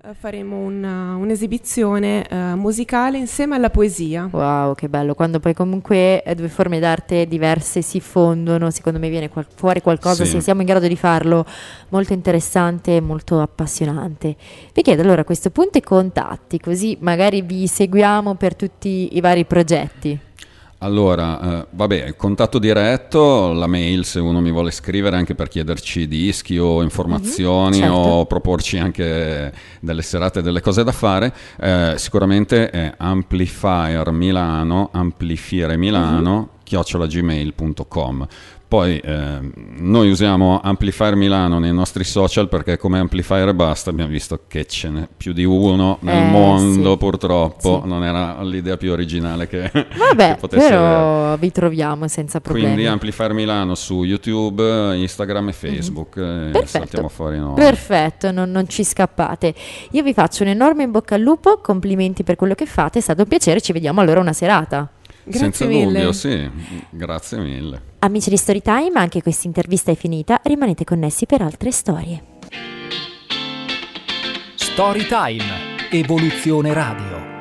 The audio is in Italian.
Eh, faremo una, un'esibizione uh, musicale insieme alla poesia. Wow, che bello! Quando poi comunque eh, due forme d'arte diverse si fondono, secondo me viene qual- fuori qualcosa, sì. se siamo in grado di farlo, molto interessante e molto appassionante. Vi chiedo allora a questo punto i contatti, così magari vi seguiamo per tutti i vari progetti. Allora, eh, vabbè, contatto diretto, la mail se uno mi vuole scrivere anche per chiederci dischi o mhm, informazioni mm-hmm, certo. o proporci anche delle serate, delle cose da fare, eh, sicuramente è Amplifier Milano, Amplifiere Milano. Mm-hmm chiocciolagmail.com. Poi eh, noi usiamo Amplifier Milano nei nostri social perché come Amplifier basta abbiamo visto che ce n'è più di uno nel eh, mondo sì. purtroppo, sì. non era l'idea più originale che, Vabbè, che potesse però avere. vi troviamo senza problemi. Quindi Amplifier Milano su YouTube, Instagram e mhm. Facebook, mm-hmm. Eh, e saltiamo fuori noi. Perfetto, non, non ci scappate. Io vi faccio un enorme in bocca al lupo, complimenti per quello che fate, è stato un piacere, ci vediamo allora una serata. Grazie Senza mille. dubbio, sì, grazie mille. Amici di Storytime, anche questa intervista è finita, rimanete connessi per altre storie. Storytime, Evoluzione Radio.